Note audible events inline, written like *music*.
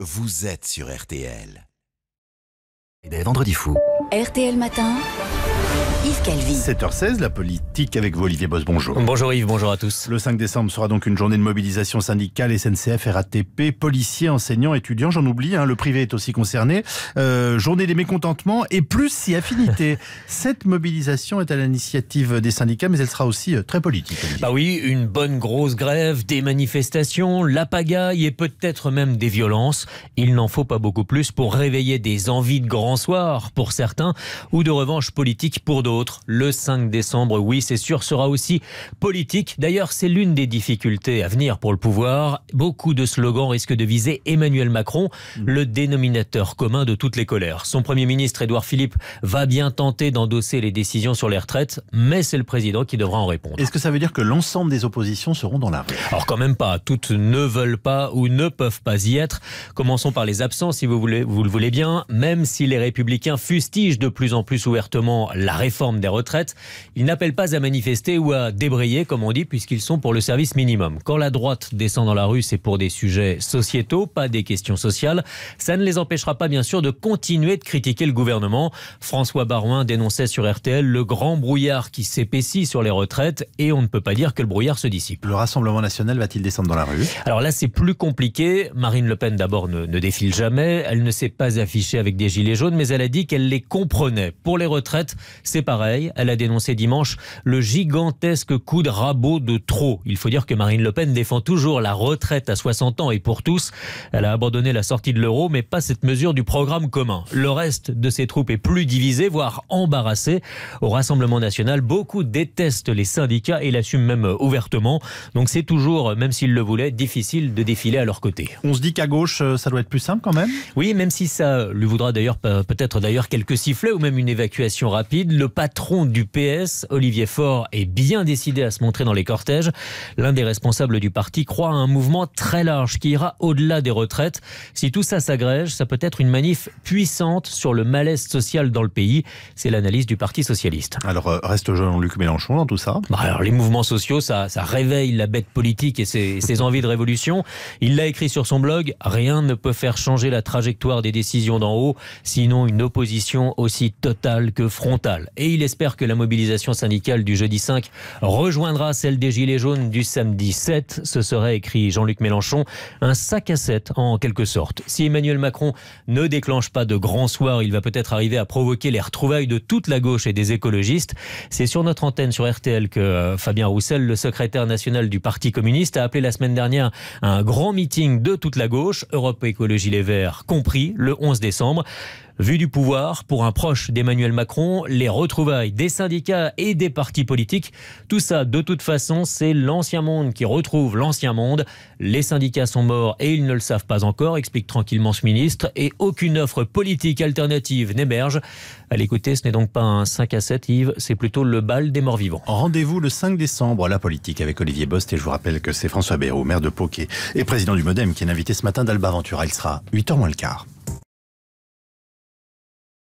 Vous êtes sur RTL. Et dès vendredi fou. RTL Matin. 7h16, la politique avec vous, Olivier Boss. Bonjour. Bonjour Yves, bonjour à tous. Le 5 décembre sera donc une journée de mobilisation syndicale, SNCF, RATP, policiers, enseignants, étudiants, j'en oublie, hein, le privé est aussi concerné. Euh, journée des mécontentements et plus si affinité. *laughs* Cette mobilisation est à l'initiative des syndicats, mais elle sera aussi euh, très politique. Bah oui, une bonne grosse grève, des manifestations, la pagaille et peut-être même des violences. Il n'en faut pas beaucoup plus pour réveiller des envies de grand soir pour certains ou de revanche politique pour d'autres le 5 décembre, oui, c'est sûr, sera aussi politique. D'ailleurs, c'est l'une des difficultés à venir pour le pouvoir. Beaucoup de slogans risquent de viser Emmanuel Macron, mm. le dénominateur commun de toutes les colères. Son Premier ministre, Édouard Philippe, va bien tenter d'endosser les décisions sur les retraites, mais c'est le président qui devra en répondre. Est-ce que ça veut dire que l'ensemble des oppositions seront dans la rue Alors quand même pas, toutes ne veulent pas ou ne peuvent pas y être. Commençons par les absents, si vous, voulez, vous le voulez bien. Même si les républicains fustigent de plus en plus ouvertement la réforme, des retraites, ils n'appellent pas à manifester ou à débrayer, comme on dit, puisqu'ils sont pour le service minimum. Quand la droite descend dans la rue, c'est pour des sujets sociétaux, pas des questions sociales. Ça ne les empêchera pas, bien sûr, de continuer de critiquer le gouvernement. François Barouin dénonçait sur RTL le grand brouillard qui s'épaissit sur les retraites et on ne peut pas dire que le brouillard se dissipe. Le Rassemblement national va-t-il descendre dans la rue Alors là, c'est plus compliqué. Marine Le Pen, d'abord, ne, ne défile jamais. Elle ne s'est pas affichée avec des gilets jaunes, mais elle a dit qu'elle les comprenait. Pour les retraites, c'est pas pareil. Elle a dénoncé dimanche le gigantesque coup de rabot de trop. Il faut dire que Marine Le Pen défend toujours la retraite à 60 ans et pour tous. Elle a abandonné la sortie de l'euro, mais pas cette mesure du programme commun. Le reste de ses troupes est plus divisé, voire embarrassé. Au Rassemblement national, beaucoup détestent les syndicats et l'assument même ouvertement. Donc c'est toujours, même s'ils le voulaient, difficile de défiler à leur côté. On se dit qu'à gauche, euh, ça doit être plus simple quand même Oui, même si ça lui voudra d'ailleurs peut-être d'ailleurs quelques sifflets ou même une évacuation rapide. Le patron du PS, Olivier Faure, est bien décidé à se montrer dans les cortèges. L'un des responsables du parti croit à un mouvement très large qui ira au-delà des retraites. Si tout ça s'agrège, ça peut être une manif puissante sur le malaise social dans le pays. C'est l'analyse du Parti socialiste. Alors, euh, reste Jean-Luc Mélenchon dans tout ça bah, alors, Les mouvements sociaux, ça, ça réveille la bête politique et ses, envies de révolution. Il l'a écrit sur son blog, rien ne peut faire changer la trajectoire des décisions d'en haut, sinon une opposition aussi totale que frontale et il espère que la mobilisation syndicale du jeudi 5 rejoindra celle des Gilets jaunes du samedi 7. Ce serait, écrit Jean-Luc Mélenchon, un sac à 7 en quelque sorte. Si Emmanuel Macron ne déclenche pas de grand soir, il va peut-être arriver à provoquer les retrouvailles de toute la gauche et des écologistes. C'est sur notre antenne sur RTL que euh, Fabien Roussel, le secrétaire national du Parti communiste, a appelé la semaine dernière un grand meeting de toute la gauche, Europe Écologie Les Verts compris, le 11 décembre. Vu du pouvoir, pour un proche d'Emmanuel Macron, les retrouvailles des syndicats et des partis politiques, tout ça, de toute façon, c'est l'ancien monde qui retrouve l'ancien monde. Les syndicats sont morts et ils ne le savent pas encore, explique tranquillement ce ministre, et aucune offre politique alternative n'émerge. À l'écouter, ce n'est donc pas un 5 à 7, Yves, c'est plutôt le bal des morts vivants. Rendez-vous le 5 décembre à la politique avec Olivier Bost, et je vous rappelle que c'est François Béraud, maire de Poquet et président du Modem, qui est invité ce matin d'Alba Ventura. Il sera 8h moins le quart.